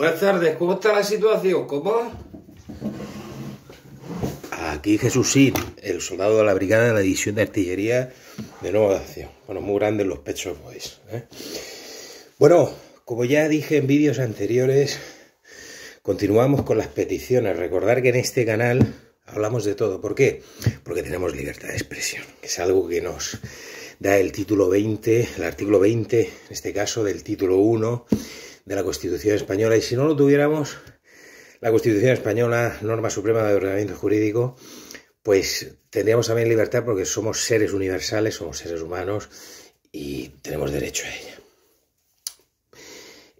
Buenas tardes, ¿cómo está la situación? ¿Cómo? Aquí Jesús sí el soldado de la brigada de la división de artillería de Nueva Acción. Bueno, muy grandes los pechos, boys. Pues, ¿eh? Bueno, como ya dije en vídeos anteriores, continuamos con las peticiones. Recordar que en este canal hablamos de todo. ¿Por qué? Porque tenemos libertad de expresión, que es algo que nos da el título 20, el artículo 20, en este caso del título 1 de la Constitución española y si no lo tuviéramos, la Constitución española, norma suprema de ordenamiento jurídico, pues tendríamos también libertad porque somos seres universales, somos seres humanos y tenemos derecho a ella.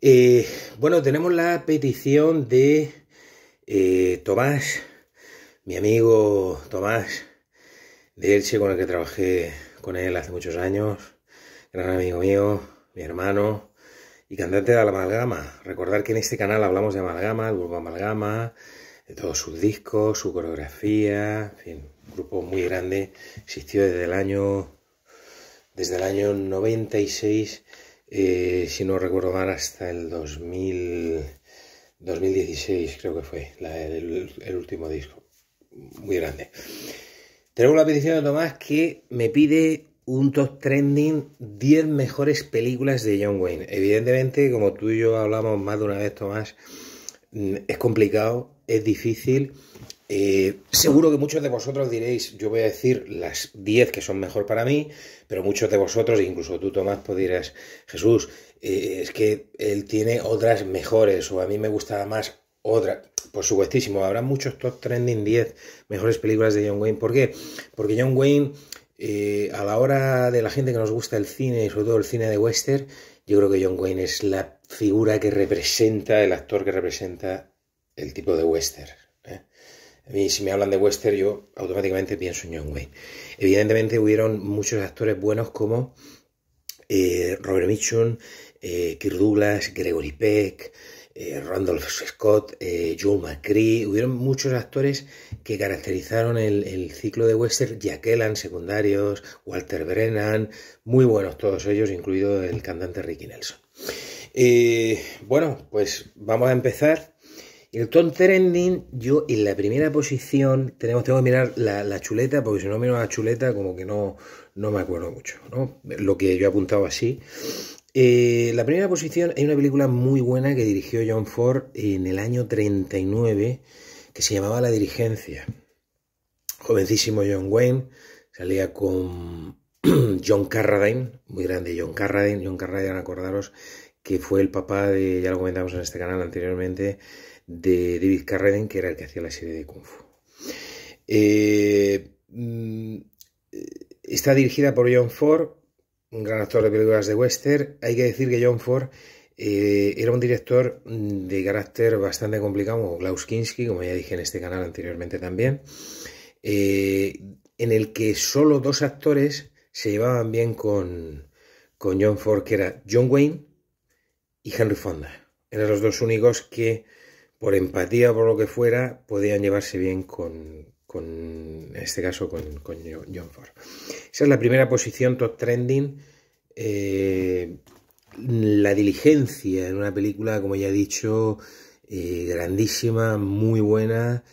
Eh, bueno, tenemos la petición de eh, Tomás, mi amigo Tomás de Elche, con el que trabajé con él hace muchos años, gran amigo mío, mi hermano, y cantante de la amalgama. Recordar que en este canal hablamos de amalgama, el grupo amalgama, de todos sus discos, su coreografía, en fin, un grupo muy grande, existió desde el año, desde el año 96, eh, si no recuerdo mal, hasta el 2000, 2016 creo que fue el, último disco, muy grande. Tengo la petición de Tomás que me pide un top trending 10 mejores películas de John Wayne. Evidentemente, como tú y yo hablamos más de una vez, Tomás, mm, es complicado, es difícil. Eh, seguro que muchos de vosotros diréis, yo voy a decir las 10 que son mejor para mí, pero muchos de vosotros, incluso tú Tomás, podrías, Jesús, eh, es que él tiene otras mejores o a mí me gustaba más otra. Por supuestísimo, habrá muchos top trending 10 mejores películas de John Wayne. ¿Por qué? Porque John Wayne eh, a la hora de la gente que nos gusta el cine, y sobre todo el cine de western, yo creo que John Wayne es la figura que representa, el actor que representa el tipo de western. ¿eh? si me hablan de western, yo automáticamente pienso en John Wayne. Evidentemente, hubieron muchos actores buenos como eh, Robert Mitchum, Kirk Douglas, Gregory Peck, eh, Randolph Scott, eh, Joe McCree, hubieron muchos actores que caracterizaron el, ciclo de western, Jack secundarios, Walter Brennan, muy buenos todos ellos, incluido el cantante Ricky Nelson. Eh, bueno, pues vamos a empezar. El top trending, yo en la primera posición, tenemos, tengo que mirar la, chuleta, porque si no miro la chuleta, como que no, no me acuerdo mucho, ¿no? Lo que yo he apuntado así. Eh, la primera posición hay una película muy buena que dirigió John Ford en el año 39, que se llamaba La Dirigencia. Jovencísimo John Wayne, salía con John Carradine, muy grande John Carradine. John Carradine, acordaros, que fue el papá de, ya lo comentamos en este canal anteriormente, de David Carradine, que era el que hacía la serie de Kung Fu. Eh, mm, eh, está dirigida por John Ford, un gran actor de películas de western. Hay que decir que John Ford eh, era un director mm, de carácter bastante complicado, como Klaus Kinski, como ya dije en este canal anteriormente también, eh, en el que solo dos actores se llevaban bien con, John Ford, que era John Wayne y Henry Fonda. Eran los dos únicos que, por empatía o por lo que fuera, podían llevarse bien con, con, en este caso con, John Ford. Esa es la primera posición top trending. Eh, la diligencia en una película, como ya he dicho, eh, grandísima, muy buena,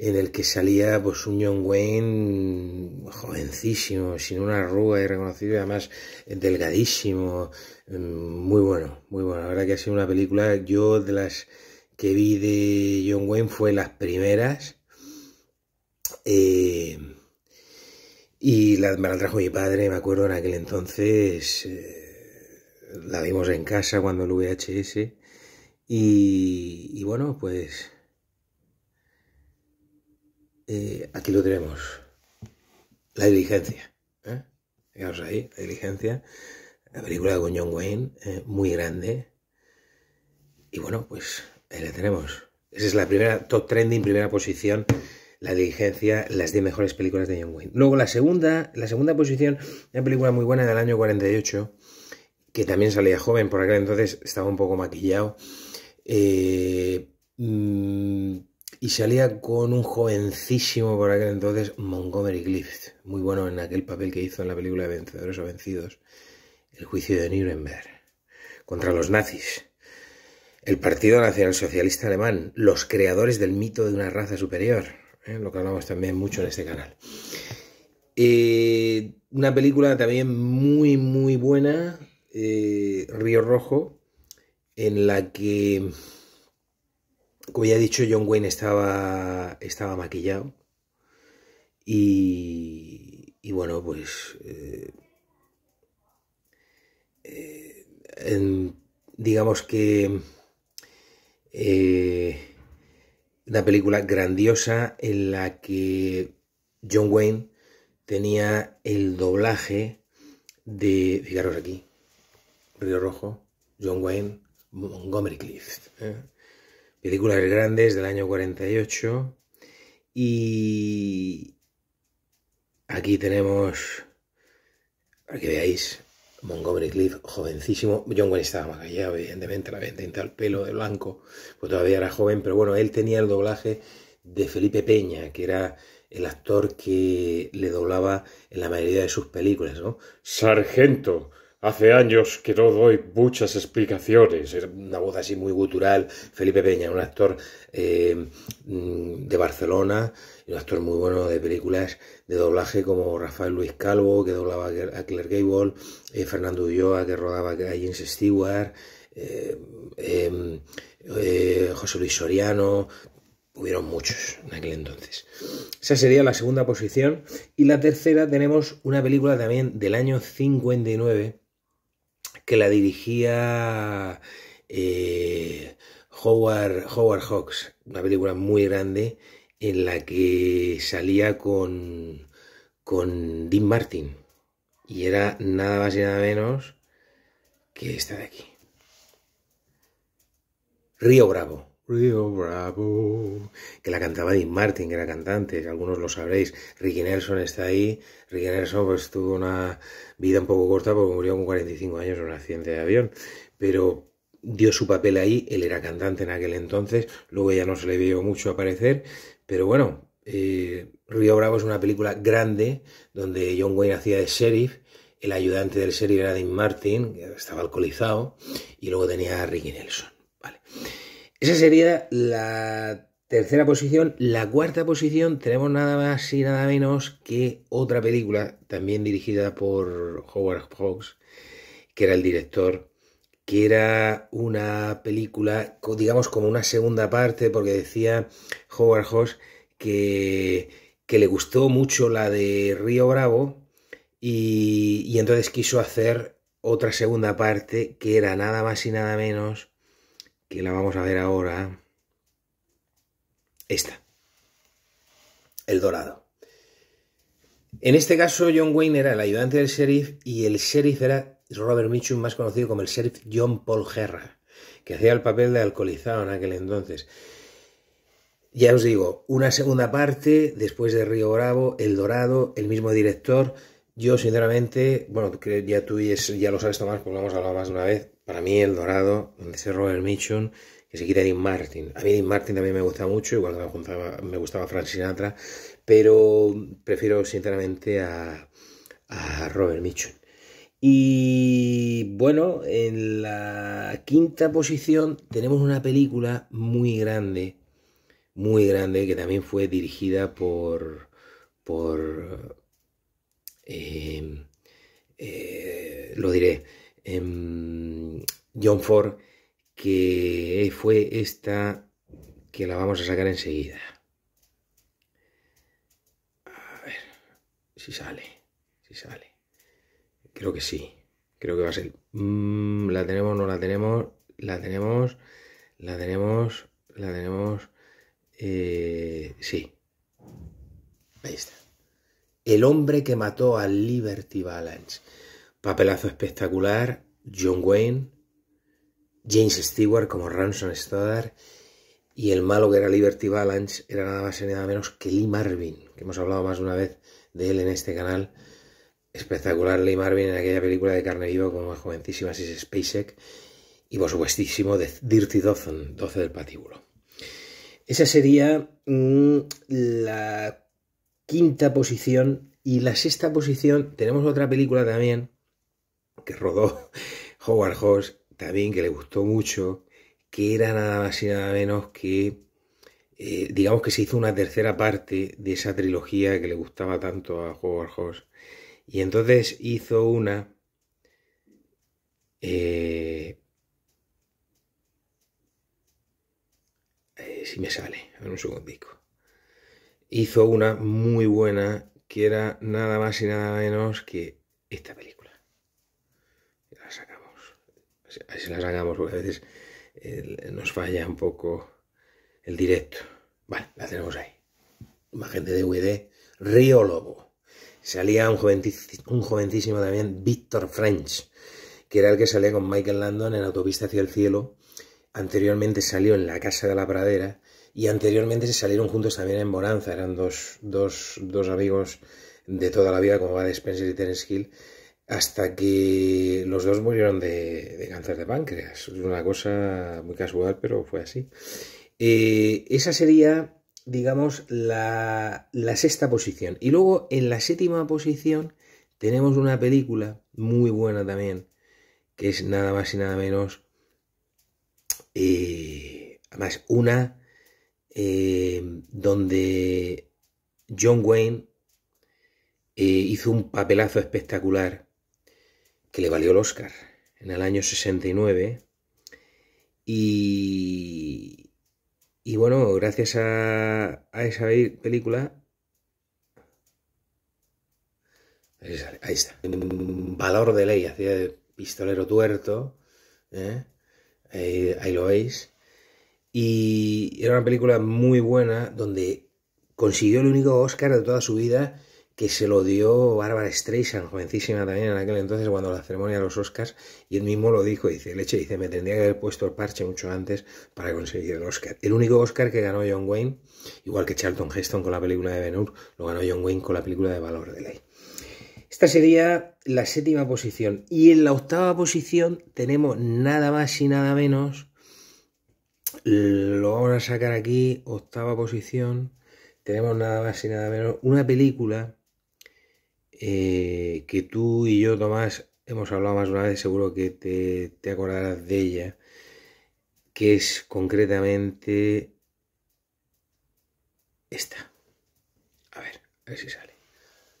en el que salía pues, un John Wayne jovencísimo, sin una arruga y reconocido, además delgadísimo. Mm, muy bueno, muy bueno. La verdad que ha sido una película, yo de las que vi de John Wayne fue las primeras eh, y la, me la trajo mi padre, me acuerdo en aquel entonces, eh, la vimos en casa cuando el VHS. Y, bueno, pues eh, aquí lo tenemos, la diligencia. Fijaos ahí, la diligencia. La película de John Wayne, muy grande. Y bueno, pues ahí la tenemos. Esa es la primera top trending, primera posición la diligencia, las 10 mejores películas de John Wayne. Luego la segunda, la segunda posición, una película muy buena del año 48, que también salía joven, por aquel entonces estaba un poco maquillado. Eh, mm, y salía con un jovencísimo por aquel entonces, Montgomery Clift, muy bueno en aquel papel que hizo en la película de Vencedores o Vencidos, El juicio de Nuremberg, contra los nazis. El Partido Nacional Socialista Alemán, los creadores del mito de una raza superior, ¿eh? lo que hablamos también mucho en este canal. Eh, una película también muy, muy buena, eh, Río Rojo, en la que, como ya he dicho, John Wayne estaba, estaba maquillado. Y, bueno, pues digamos que una película grandiosa en la que John Wayne tenía el doblaje de, fijaros aquí, Río Rojo, John Wayne, Montgomery Clift. ¿eh? Películas grandes del año 48. Y aquí tenemos, para que veáis, Montgomery Cliff, jovencísimo. John Wayne estaba callado, evidentemente, la había el pelo de blanco, pues todavía era joven, pero bueno, él tenía el doblaje de Felipe Peña, que era el actor que le doblaba en la mayoría de sus películas, ¿no? Sargento, Hace años que no doy muchas explicaciones. Era una voz así muy gutural. Felipe Peña, un actor eh, mm, de Barcelona, un actor muy bueno de películas de doblaje como Rafael Luis Calvo, que doblaba a Claire Gable, eh, Fernando Ulloa, que rodaba a James Stewart, eh, em, José Luis Soriano, Hubieron muchos en aquel entonces. Esa sería la segunda posición. Y la tercera tenemos una película también del año 59 que la dirigía eh, Howard, Howard Hawks, una película muy grande en la que salía con, con Dean Martin. Y era nada más y nada menos que esta de aquí. Río Bravo. Río Bravo, que la cantaba Dean Martin, que era cantante, algunos lo sabréis. Ricky Nelson está ahí. Ricky Nelson pues, tuvo una vida un poco corta porque murió con 45 años en un accidente de avión, pero dio su papel ahí, él era cantante en aquel entonces, luego ya no se le vio mucho aparecer, pero bueno, eh, Río Bravo es una película grande donde John Wayne hacía de sheriff, el ayudante del sheriff era Dean Martin, que estaba alcoholizado, y luego tenía a Ricky Nelson. Esa sería la tercera posición. La cuarta posición tenemos nada más y nada menos que otra película, también dirigida por Howard Hawks, que era el director, que era una película, digamos, como una segunda parte, porque decía Howard Hawks que, que le gustó mucho la de Río Bravo y entonces quiso hacer otra segunda parte que era nada más y nada menos que la vamos a ver ahora, esta, el dorado. En este caso, John Wayne era el ayudante del sheriff y el sheriff era Robert Mitchum, más conocido como el sheriff John Paul Gerra, que hacía el papel de alcoholizado en aquel entonces. Ya os digo, una segunda parte, después de Río Bravo, El Dorado, el mismo director, yo, sinceramente, bueno, ya tú ya lo sabes, Tomás, porque lo hemos hablado más de una vez. Para mí, El Dorado, donde se Robert Mitchum, que se quita Dean Martin. A mí Dean Martin también me gusta mucho, igual me gustaba, me gustaba Frank Sinatra, pero prefiero, sinceramente, a, Robert Mitchum. Y bueno, en la quinta posición tenemos una película muy grande, muy grande, que también fue dirigida por, por Em, eh, lo diré, em, John Ford, que fue esta que la vamos a sacar enseguida. A ver si sale, si sale. Creo que sí, creo que va a ser. Mm, la tenemos, no la tenemos, la tenemos, la tenemos, la tenemos. Eh, sí, ahí está. El hombre que mató a Liberty Valance. Papelazo espectacular, John Wayne, James Stewart como Ransom Stoddard y el malo que era Liberty Valance era nada más y nada menos que Lee Marvin, que hemos hablado más de una vez de él en este canal. Espectacular Lee Marvin en aquella película de carne viva como más jovencísima, si es SpaceX. Y por supuestísimo de Dirty Dozen, 12 del patíbulo. Esa sería mm, la quinta posición. Y la sexta posición tenemos otra película también que rodó Howard Hawks, también que le gustó mucho, que era nada más y nada menos que, eh, digamos que se hizo una tercera parte de esa trilogía que le gustaba tanto a Howard Hawks. Y entonces hizo una... Eh, eh, si me sale, en un segundico hizo una muy buena que era nada más y nada menos que esta película. La sacamos. ...así la sacamos porque a veces nos falla un poco el directo. Vale, la tenemos ahí. Imagen de DVD. Río Lobo. Salía un, un jovencísimo también, Víctor French, que era el que salía con Michael Landon en Autopista hacia el cielo. Anteriormente salió en La Casa de la Pradera y anteriormente se salieron juntos también en Bonanza, eran dos, amigos de toda la vida, como de Spencer y Terence Hill, hasta que los dos murieron de, cáncer de páncreas. Es Una cosa muy casual, pero fue así. Eh, esa sería, digamos, la, sexta posición. Y luego, en la séptima posición, tenemos una película muy buena también, que es nada más y nada menos. Eh, además, una eh, donde John Wayne eh, hizo un papelazo espectacular que le valió el Oscar en el año 69. Y, y bueno, gracias a, esa película... Ahí, está. Valor de ley, hacía de pistolero tuerto. ¿eh? ahí lo veis. Y era una película muy buena donde consiguió el único Oscar de toda su vida que se lo dio Bárbara Streisand, jovencísima también en aquel entonces, cuando la ceremonia de los Oscars, y él mismo lo dijo, dice, leche, dice, me tendría que haber puesto el parche mucho antes para conseguir el Oscar. El único Oscar que ganó John Wayne, igual que Charlton Heston con la película de Ben Hur, lo ganó John Wayne con la película de Valor de Ley. Esta sería la séptima posición. Y en la octava posición tenemos nada más y nada menos lo vamos a sacar aquí, octava posición. Tenemos nada más y nada menos. Una película eh, que tú y yo, Tomás, hemos hablado más de una vez, seguro que te, te acordarás de ella, que es concretamente esta. A ver, a ver si sale.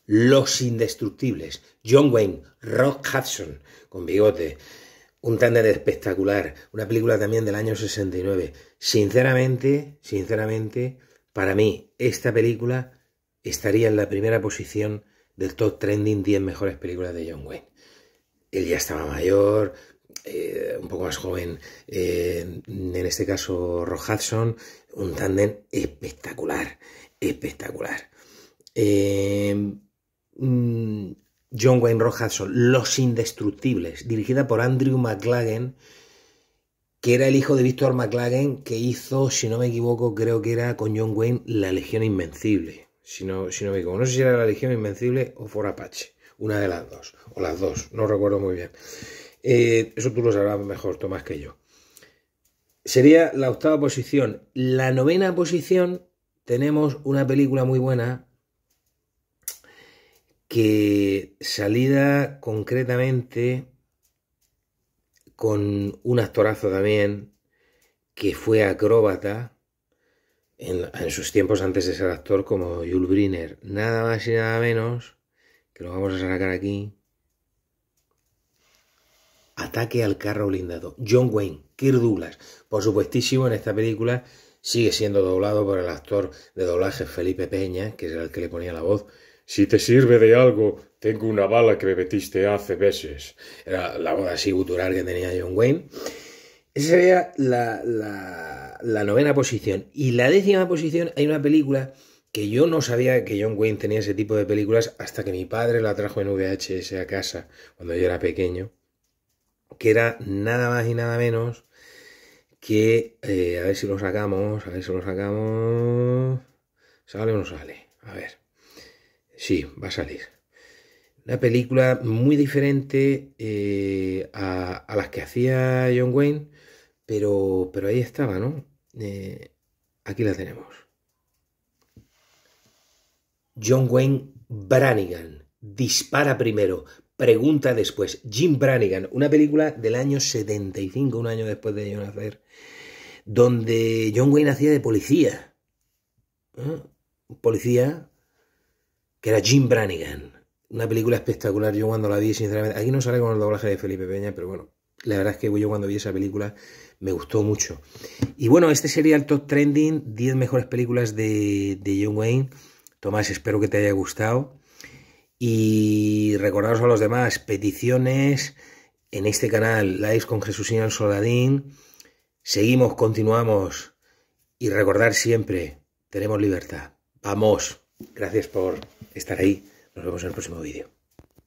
Los Indestructibles. John Wayne, Rock Hudson, con bigote. Un tándem espectacular, una película también del año 69. Sinceramente, sinceramente, para mí esta película estaría en la primera posición del top trending 10 mejores películas de John Wayne. Él ya estaba mayor, eh, un poco más joven, eh, en este caso Rock Hudson, un tándem espectacular, espectacular. Eh, mm, John Wayne Rojasol, Los Indestructibles, dirigida por Andrew McLagan, que era el hijo de Víctor McLagan, que hizo, si no me equivoco, creo que era con John Wayne, La Legión Invencible. Si no, si no me equivoco, no sé si era La Legión Invencible o For Apache, una de las dos, o las dos, no recuerdo muy bien. Eh, eso tú lo sabrás mejor, Tomás, que yo. Sería la octava posición. La novena posición tenemos una película muy buena que salida concretamente con un actorazo también que fue acróbata en, sus tiempos antes de ser actor como Jules Briner, nada más y nada menos, que lo vamos a sacar aquí. Ataque al carro blindado. John Wayne, Kirk Douglas, por supuestísimo en esta película sigue siendo doblado por el actor de doblaje Felipe Peña, que es el que le ponía la voz, si te sirve de algo, tengo una bala que me metiste hace veces. Era la boda así gutural que tenía John Wayne. Esa sería la, novena posición. Y la décima posición hay una película que yo no sabía que John Wayne tenía ese tipo de películas hasta que mi padre la trajo en VHS a casa cuando yo era pequeño, que era nada más y nada menos que, eh, a ver si lo sacamos, a ver si lo sacamos, sale o no sale, a ver. Sí, va a salir. Una película muy diferente eh, a, las que hacía John Wayne, pero, pero ahí estaba, ¿no? Eh, aquí la tenemos. John Wayne Branigan. Dispara primero, pregunta después. Jim Branigan, una película del año 75, un año después de yo nacer, donde John Wayne hacía de policía. ¿Eh? Policía que era Jim Brannigan. Una película espectacular, yo cuando la vi, sinceramente, aquí no sale con el doblaje de Felipe Peña, pero bueno, la verdad es que yo cuando vi esa película me gustó mucho. Y bueno, este sería el top trending, 10 mejores películas de, de John Wayne. Tomás, espero que te haya gustado. Y recordaros a los demás, peticiones en este canal, lives con Jesús Señor Soladín. Seguimos, continuamos y recordar siempre, tenemos libertad. Vamos. Gracias por estar ahí. Nos vemos en el próximo vídeo.